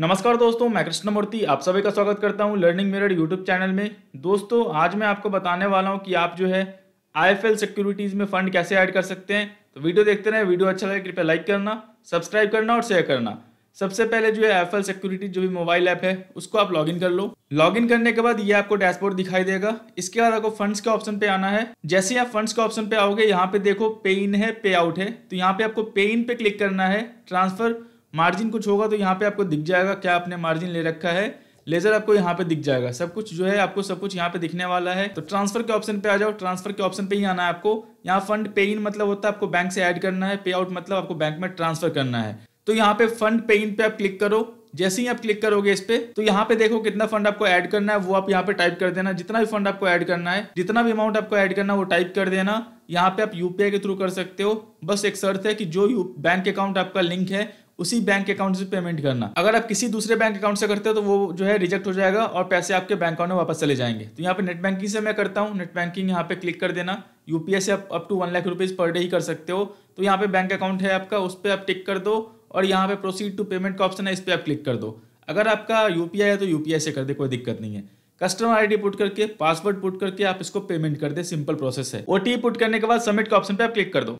नमस्कार दोस्तों मैं कृष्णमूर्ति आप सभी का स्वागत करता हूं लर्निंग मेरड यूट्यूब चैनल में दोस्तों आज मैं आपको बताने वाला हूं कि आप जो है आईएफएल सिक्योरिटीज में फंड कैसे ऐड कर सकते हैं तो वीडियो देखते रहे वीडियो अच्छा लगे कृपया लाइक करना सब्सक्राइब करना और शेयर करना सबसे पहले जो है आई सिक्योरिटी जो भी मोबाइल ऐप है उसको आप लॉग कर लो लॉग करने के बाद ये आपको डैशबोर्ड दिखाई देगा इसके बाद आपको फंड्स के ऑप्शन पे आना है जैसे आप फंड्स के ऑप्शन पे आओगे यहाँ पे देखो पे इन है पे आउट है तो यहाँ पे आपको पे इन पे क्लिक करना है ट्रांसफर मार्जिन कुछ होगा तो यहाँ पे आपको दिख जाएगा क्या आपने मार्जिन ले रखा है लेजर आपको यहाँ पे दिख जाएगा सब कुछ जो है आपको सब कुछ यहाँ पे दिखने वाला है तो ट्रांसफर के ऑप्शन पे आ जाओ ट्रांसफर के ऑप्शन पे ही आना है आपको यहाँ फंड पे इन मतलब होता है आपको बैंक से ऐड करना है पे आउट मतलब आपको बैंक में ट्रांसफर करना है तो यहाँ पे फंड पे इन पे आप क्लिक करो जैसे ही आप क्लिक करोगे इस पे तो यहाँ पे देखो कितना फंड आपको ऐड करना है वो आप यहाँ पे टाइप कर देना जितना भी फंड आपको ऐड करना है जितना भी अमाउंट आपको ऐड करना है वो टाइप कर देना यहाँ पे आप यूपीआई के थ्रू कर सकते हो बस एक शर्त है कि जो बैंक अकाउंट आपका लिंक है उसी बैंक अकाउंट से पेमेंट करना अगर आप किसी दूसरे बैंक अकाउंट से करते हो तो वो जो है रिजेक्ट हो जाएगा और पैसे आपके बैंक अकाउंट में वापस चले जाएंगे तो यहाँ पे नेट बैंकिंग से मैं करता हूँ नेट बैंकिंग यहाँ पे क्लिक कर देना यूपीआई से आप up to one lakh rupees per day ही कर सकते हो तो यहाँ पे बैंक अकाउंट है आपका उस पर आप टिक कर दो और यहाँ पे प्रोसीड टू पेमेंट का ऑप्शन है इस पर आप क्लिक कर दो अगर आपका यूपीआई है तो यूपीआई से कर दे कोई दिक्कत नहीं है कस्टमर आईडी पुट करके पासवर्ड पुट करके आप इसको पेमेंट कर दे सिंपल प्रोसेस है ओटीपी पुट करने के बाद सबमिट का ऑप्शन पे आप क्लिक कर दो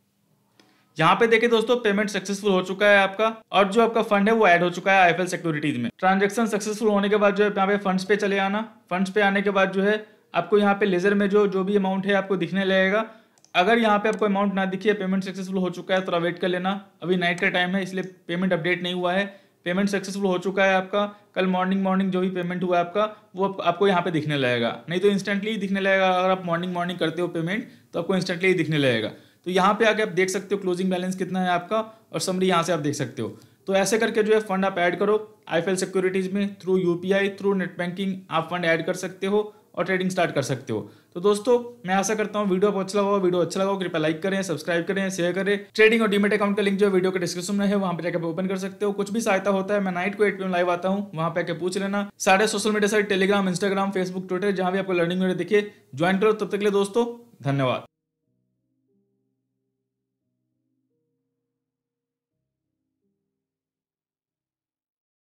यहाँ पे देखिए दोस्तों पेमेंट सक्सेसफुल हो चुका है आपका और जो आपका फंड है वो ऐड हो चुका है आईएफएल सिक्योरिटीज में ट्रांजेक्शन सक्सेसफुल होने के बाद जो है यहाँ पे फंड्स पे चले आना फंड्स पे आने के बाद जो है आपको यहाँ पे लेजर में जो जो भी अमाउंट है आपको दिखने लगेगा अगर यहाँ पे आपको अमाउंट ना दिखिए पेमेंट सक्सेसफुल हो चुका है थोड़ा वेट कर लेना अभी नाइट का टाइम है इसलिए पेमेंट अपडेट नहीं हुआ है पेमेंट सक्सेसफुल हो चुका है आपका कल मॉर्निंग मॉर्निंग जो भी पेमेंट हुआ है आपका वो आपको यहाँ पे दिखने लगेगा नहीं तो इंस्टेंटली दिखने लगेगा अगर आप मॉर्निंग मॉर्निंग करते हो पेमेंट तो आपको इंस्टेंटली दिखने लगेगा तो यहाँ पे आके आप देख सकते हो क्लोजिंग बैलेंस कितना है आपका और समरी यहाँ से आप देख सकते हो तो ऐसे करके जो है फंड आप ऐड करो आईफेल सिक्योरिटीज में through UPI through net banking आप फंड ऐड कर सकते हो और ट्रेडिंग स्टार्ट कर सकते हो तो दोस्तों मैं आशा करता हूँ वीडियो आपको अच्छा लगा वीडियो अच्छा लगा कृपया लाइक करें सब्सक्राइब करें शेयर करें ट्रेडिंग और डीमेट अकाउंट का लिंक जो वीडियो के डिस्क्रिप्शन में है वहाँ पे जाकर ओपन कर सकते हो कुछ भी सहायता होता है मैं नाइट को एट पी लाइव आता हूँ वहाँ पे आके पूछ लेना सारे social media site Telegram Instagram Facebook Twitter जहाँ भी आपको लर्निंग वीडियो दिखे ज्वाइन करो तब तक के लिए दोस्तों धन्यवाद